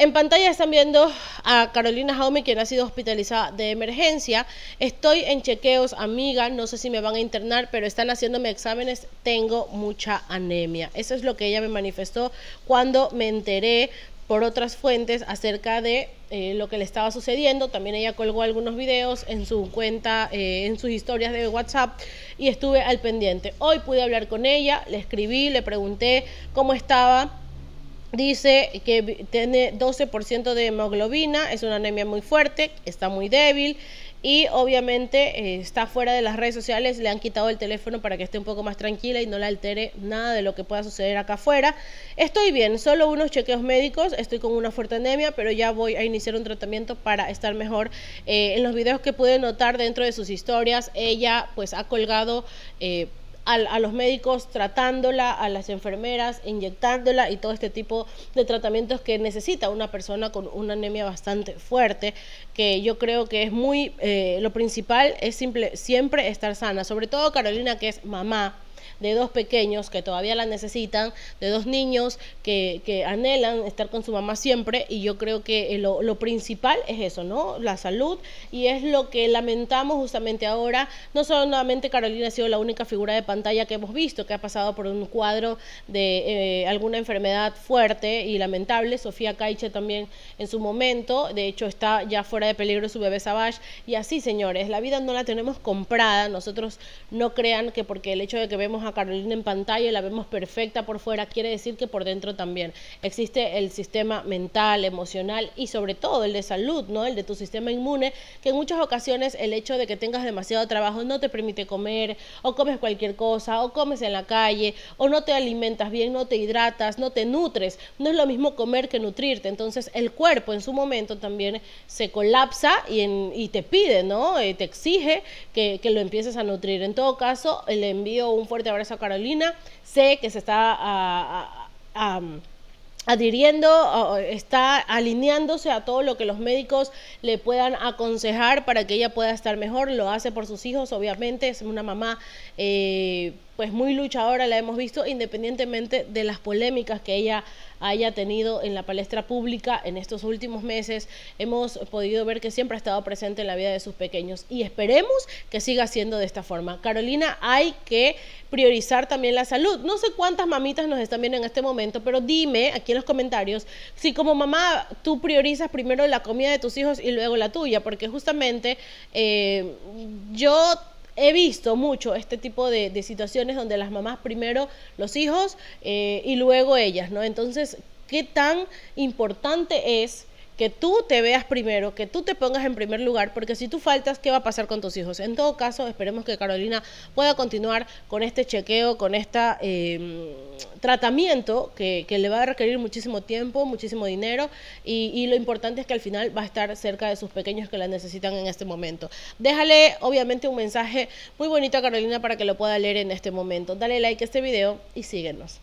En pantalla están viendo a Carolina Jaume, quien ha sido hospitalizada de emergencia. Estoy en chequeos, amiga, no sé si me van a internar, pero están haciéndome exámenes, tengo mucha anemia. Eso es lo que ella me manifestó cuando me enteré por otras fuentes acerca de eh, lo que le estaba sucediendo. También ella colgó algunos videos en su cuenta, eh, en sus historias de WhatsApp y estuve al pendiente. Hoy pude hablar con ella, le escribí, le pregunté cómo estaba Dice que tiene 12% de hemoglobina, es una anemia muy fuerte, está muy débil y obviamente eh, está fuera de las redes sociales, le han quitado el teléfono para que esté un poco más tranquila y no la altere nada de lo que pueda suceder acá afuera. Estoy bien, solo unos chequeos médicos, estoy con una fuerte anemia, pero ya voy a iniciar un tratamiento para estar mejor. Eh, en los videos que pude notar dentro de sus historias, ella pues ha colgado... Eh, a, los médicos tratándola, a las enfermeras inyectándola y todo este tipo de tratamientos que necesita una persona con una anemia bastante fuerte, que yo creo que es muy, eh, lo principal es siempre estar sana, sobre todo Carolina que es mamá de dos pequeños que todavía la necesitan, de dos niños que, anhelan estar con su mamá siempre y yo creo que eh, lo, principal es eso, ¿no? La salud y es lo que lamentamos justamente ahora. No solamente Carolina ha sido la única figura de pantalla que hemos visto que ha pasado por un cuadro de eh, alguna enfermedad fuerte y lamentable, Sofía Caiche también en su momento, de hecho está ya fuera de peligro su bebé Savage y así señores, la vida no la tenemos comprada, nosotros no crean que porque el hecho de que vemos a Carolina en pantalla y la vemos perfecta por fuera, quiere decir que por dentro también existe el sistema mental, emocional y sobre todo el de salud, ¿no? El de tu sistema inmune, que en muchas ocasiones el hecho de que tengas demasiado trabajo no te permite comer o comes cualquier cosa o comes en la calle o no te alimentas bien, no te hidratas, no te nutres. No es lo mismo comer que nutrirte. Entonces el cuerpo en su momento también se colapsa y, te pide, ¿no? Eh, te exige que, que lo empieces a nutrir. En todo caso, le envío un fuerte te abrazo a Carolina. Sé que se está ah, ah, ah, adhiriendo, está alineándose a todo lo que los médicos le puedan aconsejar para que ella pueda estar mejor. Lo hace por sus hijos, obviamente, es una mamá. Eh, pues muy luchadora la hemos visto independientemente de las polémicas que ella haya tenido en la palestra pública en estos últimos meses. Hemos podido ver que siempre ha estado presente en la vida de sus pequeños y esperemos que siga siendo de esta forma. Carolina, hay que priorizar también la salud. No sé cuántas mamitas nos están viendo en este momento, pero dime aquí en los comentarios si como mamá tú priorizas primero la comida de tus hijos y luego la tuya, porque justamente eh, yo he visto mucho este tipo de, situaciones donde las mamás primero los hijos eh, y luego ellas, ¿no? Entonces, ¿qué tan importante es que tú te veas primero, que tú te pongas en primer lugar, porque si tú faltas, ¿qué va a pasar con tus hijos? En todo caso, esperemos que Carolina pueda continuar con este chequeo, con este tratamiento que, le va a requerir muchísimo tiempo, muchísimo dinero y, y, lo importante es que al final va a estar cerca de sus pequeños que la necesitan en este momento. Déjale obviamente un mensaje muy bonito a Carolina para que lo pueda leer en este momento. Dale like a este video y síguenos.